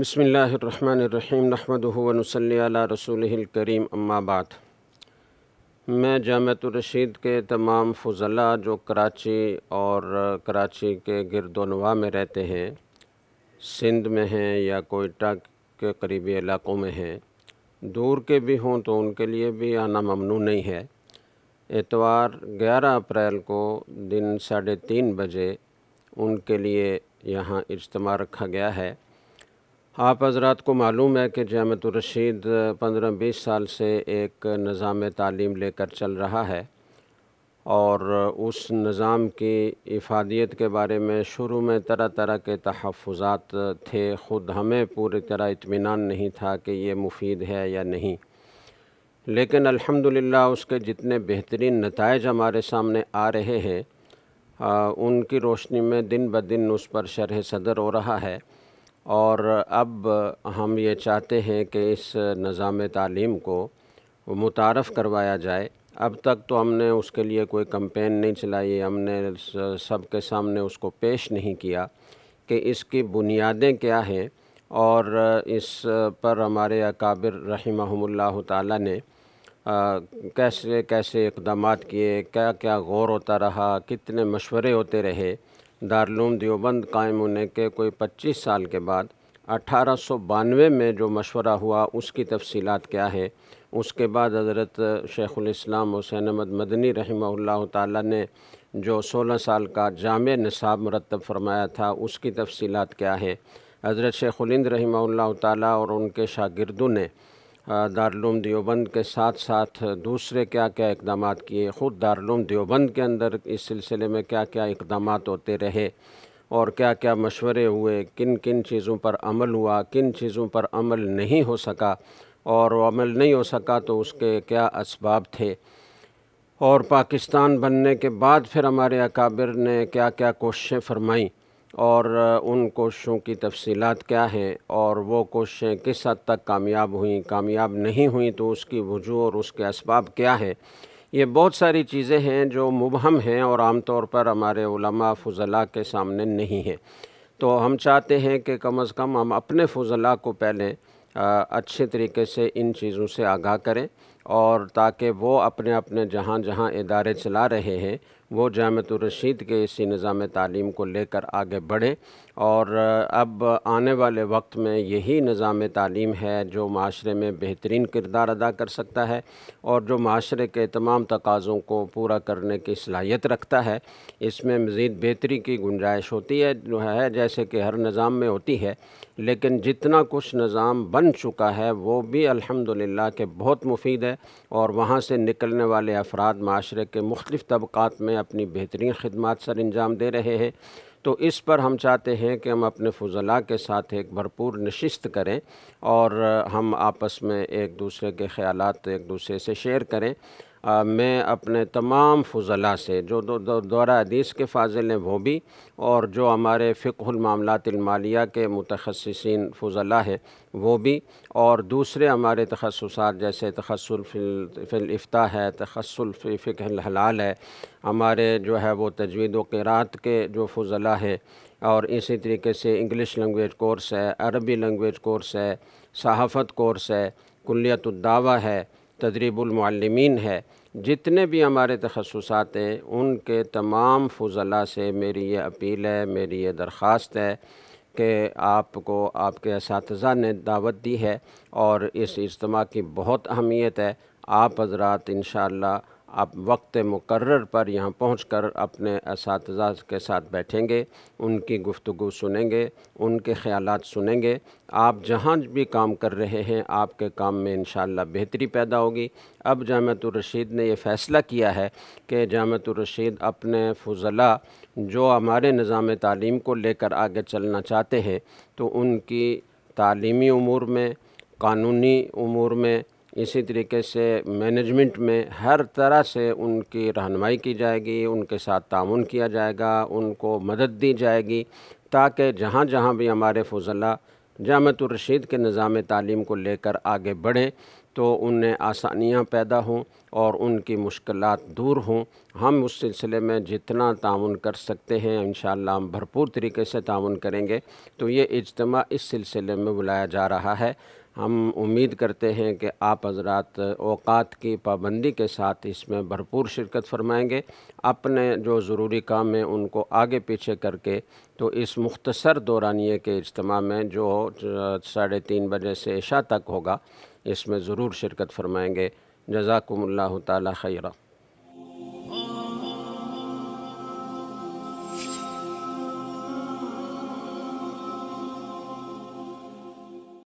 بسم اللہ الرحمن الرحیم نحمد ونصلی علی رسول الکریم اما بعد میں جامعۃ الرشید کے تمام فضلہ جو کراچی اور کراچی کے گرد و نوا میں رہتے ہیں سندھ میں ہیں یا کوئٹہ کے قریبی علاقوں میں ہیں دور کے بھی ہوں تو ان کے لیے بھی آنا ممنوع نہیں ہے اتوار گیارہ اپریل کو دن ساڑھے تین بجے ان کے لیے یہاں اجتماع رکھا گیا ہے آپ حضرات کو معلوم ہے کہ جامعۃ الرشید پندرہ بیس سال سے ایک نظام تعلیم لے کر چل رہا ہے اور اس نظام کی افادیت کے بارے میں شروع میں طرح طرح کے تحفظات تھے خود ہمیں پوری طرح اطمینان نہیں تھا کہ یہ مفید ہے یا نہیں لیکن الحمدللہ اس کے جتنے بہترین نتائج ہمارے سامنے آ رہے ہیں ان کی روشنی میں دن بہ دن اس پر شرح صدر ہو رہا ہے اور اب ہم یہ چاہتے ہیں کہ اس نظام تعلیم کو متعارف کروایا جائے اب تک تو ہم نے اس کے لیے کوئی کمپین نہیں چلائی ہم نے سب کے سامنے اس کو پیش نہیں کیا کہ اس کی بنیادیں کیا ہیں اور اس پر ہمارے اکابر رحمہ اللہ تعالیٰ نے کیسے کیسے اقدامات کیے کیا کیا غور ہوتا رہا کتنے مشورے ہوتے رہے دارالعلوم دیوبند قائم ہونے کے کوئی پچیس سال کے بعد اٹھارہ سو بانوے میں جو مشورہ ہوا اس کی تفصیلات کیا ہے اس کے بعد حضرت شیخ الاسلام حسین مدنی رحمہ اللہ تعالیٰ نے جو سولہ سال کا جامع نصاب مرتب فرمایا تھا اس کی تفصیلات کیا ہے حضرت شیخ الند رحمہ اللہ تعالیٰ اور ان کے شاگردوں نے دارالعلوم دیوبند کے ساتھ ساتھ دوسرے کیا کیا اقدامات کیے خود دارالعلوم دیوبند کے اندر اس سلسلے میں کیا کیا اقدامات ہوتے رہے اور کیا کیا مشورے ہوئے کن کن چیزوں پر عمل ہوا کن چیزوں پر عمل نہیں ہو سکا اور وہ عمل نہیں ہو سکا تو اس کے کیا اسباب تھے اور پاکستان بننے کے بعد پھر ہمارے اکابر نے کیا کیا کوششیں فرمائیں اور ان کوششوں کی تفصیلات کیا ہیں اور وہ کوششیں کس حد تک کامیاب ہوئیں کامیاب نہیں ہوئیں تو اس کی وجوہ اور اس کے اسباب کیا ہیں یہ بہت ساری چیزیں ہیں جو مبہم ہیں اور عام طور پر ہمارے علماء فضلاء کے سامنے نہیں ہیں تو ہم چاہتے ہیں کہ کم از کم ہم اپنے فضلاء کو پہلے اچھے طریقے سے ان چیزوں سے آگاہ کریں اور تاکہ وہ اپنے اپنے جہاں جہاں ادارے چلا رہے ہیں وہ جامعۃ الرشید کے اسی نظام تعلیم کو لے کر آگے بڑھیں اور اب آنے والے وقت میں یہی نظام تعلیم ہے جو معاشرے میں بہترین کردار ادا کر سکتا ہے اور جو معاشرے کے تمام تقاضوں کو پورا کرنے کی صلاحیت رکھتا ہے اس میں مزید بہتری کی گنجائش ہوتی ہے جو ہے جیسے کہ ہر نظام میں ہوتی ہے لیکن جتنا کچھ نظام بن چکا ہے وہ بھی الحمد کے بہت مفید ہے اور وہاں سے نکلنے والے افراد معاشرے کے مختلف طبقات میں اپنی بہترین خدمات سر انجام دے رہے ہیں تو اس پر ہم چاہتے ہیں کہ ہم اپنے فضلہ کے ساتھ ایک بھرپور نشست کریں اور ہم آپس میں ایک دوسرے کے خیالات ایک دوسرے سے شیئر کریں میں اپنے تمام فضلہ سے جو دورہ حدیث کے فاضل ہیں وہ بھی اور جو ہمارے فقہ المعاملات المالیہ کے متخصصین فضلہ ہیں وہ بھی اور دوسرے ہمارے تخصصات جیسے تخصص فی الفتاح ہے فی فقہ الحلال ہے ہمارے جو ہے وہ تجوید و قرات کے جو فضلہ ہے اور اسی طریقے سے انگلش لینگویج کورس ہے عربی لینگویج کورس ہے صحافت کورس ہے کلیت الدعوہ ہے تدریب المعلمین ہے جتنے بھی ہمارے تخصصات ہیں ان کے تمام فضلہ سے میری یہ اپیل ہے میری یہ درخواست ہے کہ آپ کو آپ کے اساتذہ نے دعوت دی ہے اور اس اجتماع کی بہت اہمیت ہے آپ حضرات انشاءاللہ اللہ آپ وقت مقرر پر یہاں پہنچ کر اپنے اساتذہ کے ساتھ بیٹھیں گے ان کی گفتگو سنیں گے ان کے خیالات سنیں گے آپ جہاں بھی کام کر رہے ہیں آپ کے کام میں انشاءاللہ بہتری پیدا ہوگی اب جامعت الرشید نے یہ فیصلہ کیا ہے کہ جامع الرشید اپنے فضلہ جو ہمارے نظام تعلیم کو لے کر آگے چلنا چاہتے ہیں تو ان کی تعلیمی امور میں قانونی امور میں اسی طریقے سے مینجمنٹ میں ہر طرح سے ان کی رہنمائی کی جائے گی ان کے ساتھ تعاون کیا جائے گا ان کو مدد دی جائے گی تاکہ جہاں جہاں بھی ہمارے فضلہ جامعۃ الرشید کے نظام تعلیم کو لے کر آگے بڑھیں تو انہیں آسانیاں پیدا ہوں اور ان کی مشکلات دور ہوں ہم اس سلسلے میں جتنا تعاون کر سکتے ہیں انشاءاللہ ہم بھرپور طریقے سے تعاون کریں گے تو یہ اجتماع اس سلسلے میں بلایا جا رہا ہے ہم امید کرتے ہیں کہ آپ حضرات اوقات کی پابندی کے ساتھ اس میں بھرپور شرکت فرمائیں گے اپنے جو ضروری کام ہیں ان کو آگے پیچھے کر کے تو اس مختصر دورانیے کے اجتماع میں جو ساڑھے تین بجے سے عشاء تک ہوگا اس میں ضرور شرکت فرمائیں گے جزاکم اللہ تعالی خیرہ